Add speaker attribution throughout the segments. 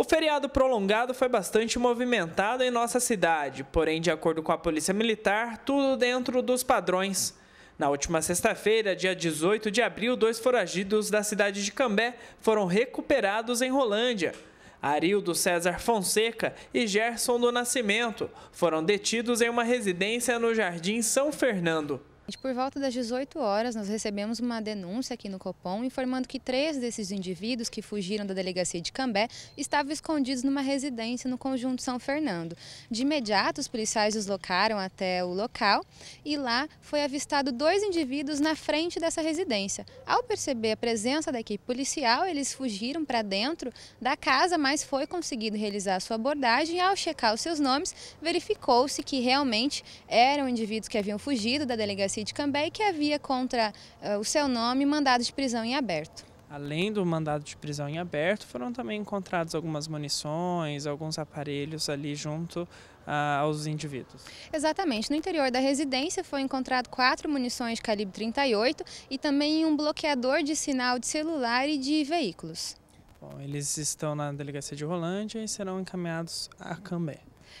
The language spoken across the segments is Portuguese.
Speaker 1: O feriado prolongado foi bastante movimentado em nossa cidade, porém, de acordo com a Polícia Militar, tudo dentro dos padrões. Na última sexta-feira, dia 18 de abril, dois foragidos da cidade de Cambé foram recuperados em Rolândia. Arildo César Fonseca e Gerson do Nascimento foram detidos em uma residência no Jardim São Fernando.
Speaker 2: E por volta das 18 horas, nós recebemos uma denúncia aqui no Copom informando que três desses indivíduos que fugiram da delegacia de Cambé estavam escondidos numa residência no conjunto São Fernando. De imediato, os policiais deslocaram até o local e lá foi avistado dois indivíduos na frente dessa residência. Ao perceber a presença da equipe policial, eles fugiram para dentro da casa, mas foi conseguido realizar a sua abordagem e ao checar os seus nomes, verificou-se que realmente eram indivíduos que haviam fugido da delegacia Cid Cambé que havia contra uh, o seu nome mandado de prisão em aberto.
Speaker 1: Além do mandado de prisão em aberto, foram também encontrados algumas munições, alguns aparelhos ali junto ah, aos indivíduos.
Speaker 2: Exatamente. No interior da residência foi encontrado quatro munições de calibre 38 e também um bloqueador de sinal de celular e de veículos.
Speaker 1: Bom, eles estão na delegacia de Rolândia e serão encaminhados a Cambé.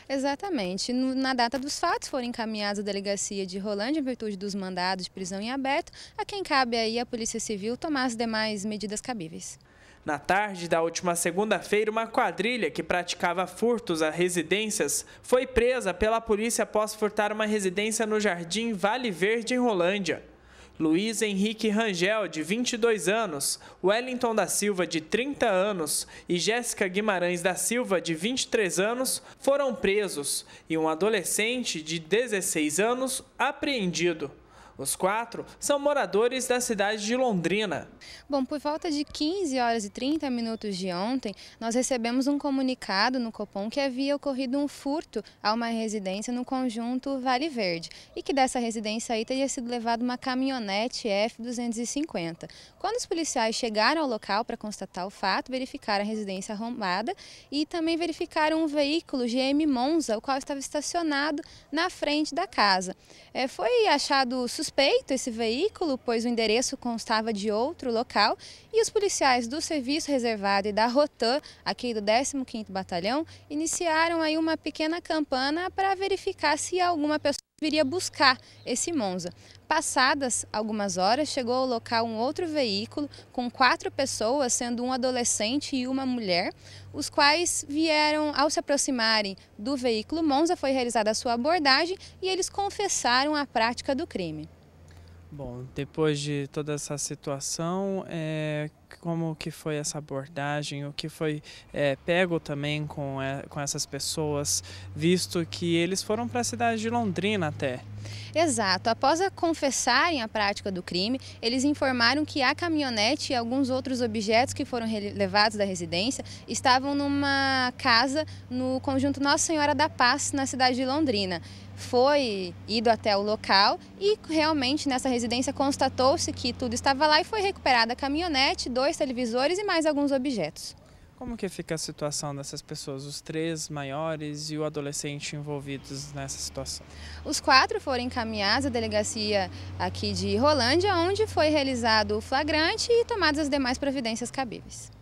Speaker 2: Exatamente. Na data dos fatos, foram encaminhados à delegacia de Rolândia, em virtude dos mandados de prisão em aberto, a quem cabe aí a Polícia Civil tomar as demais medidas cabíveis.
Speaker 1: Na tarde da última segunda-feira, uma quadrilha que praticava furtos a residências foi presa pela polícia após furtar uma residência no Jardim Vale Verde, em Rolândia. Luiz Henrique Rangel, de 22 anos, Wellington da Silva, de 30 anos, e Jéssica Guimarães da Silva, de 23 anos, foram presos e um adolescente de 16 anos apreendido. Os quatro são moradores da cidade de
Speaker 2: Londrina. Bom, por volta de 15 horas e 30 minutos de ontem, nós recebemos um comunicado no Copom que havia ocorrido um furto a uma residência no conjunto Vale Verde e que dessa residência aí teria sido levado uma caminhonete F-250. Quando os policiais chegaram ao local para constatar o fato, verificaram a residência arrombada e também verificaram um veículo GM Monza, o qual estava estacionado na frente da casa. É, foi achado suspeito suspeito esse veículo, pois o endereço constava de outro local, e os policiais do Serviço Reservado e da Rotan, aqui do 15º Batalhão, iniciaram aí uma pequena campana para verificar se alguma pessoa viria buscar esse Monza. Passadas algumas horas, chegou ao local um outro veículo com quatro pessoas, sendo um adolescente e uma mulher, os quais vieram, ao se aproximarem do veículo Monza, foi realizada a sua abordagem e eles confessaram a prática do crime.
Speaker 1: Bom, depois de toda essa situação, é, como que foi essa abordagem, o que foi é, pego também com, é, com essas pessoas, visto que eles foram para a cidade de Londrina até.
Speaker 2: Exato. Após a confessarem a prática do crime, eles informaram que a caminhonete e alguns outros objetos que foram levados da residência estavam numa casa no conjunto Nossa Senhora da Paz, na cidade de Londrina foi ido até o local e realmente nessa residência constatou-se que tudo estava lá e foi recuperada a caminhonete, dois televisores e mais alguns objetos.
Speaker 1: Como que fica a situação dessas pessoas, os três maiores e o adolescente envolvidos nessa situação?
Speaker 2: Os quatro foram encaminhados à delegacia aqui de Rolândia, onde foi realizado o flagrante e tomadas as demais providências cabíveis.